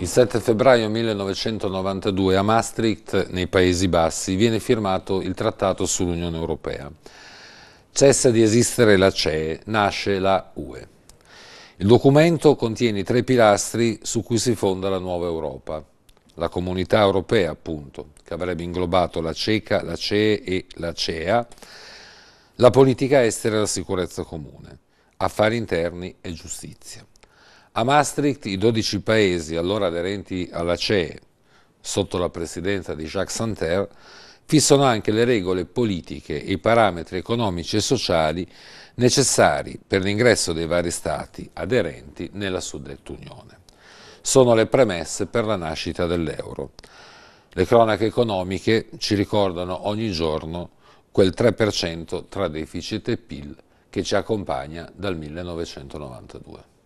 Il 7 febbraio 1992 a Maastricht, nei Paesi Bassi, viene firmato il Trattato sull'Unione Europea. Cessa di esistere la CEE, nasce la UE. Il documento contiene i tre pilastri su cui si fonda la nuova Europa. La comunità europea, appunto, che avrebbe inglobato la CECA, la CEE e la CEA, la politica estera e la sicurezza comune, affari interni e giustizia. A Maastricht i 12 paesi allora aderenti alla CE, sotto la presidenza di Jacques Santer, fissano anche le regole politiche e i parametri economici e sociali necessari per l'ingresso dei vari Stati aderenti nella suddetta Unione. Sono le premesse per la nascita dell'euro. Le cronache economiche ci ricordano ogni giorno quel 3% tra deficit e PIL che ci accompagna dal 1992.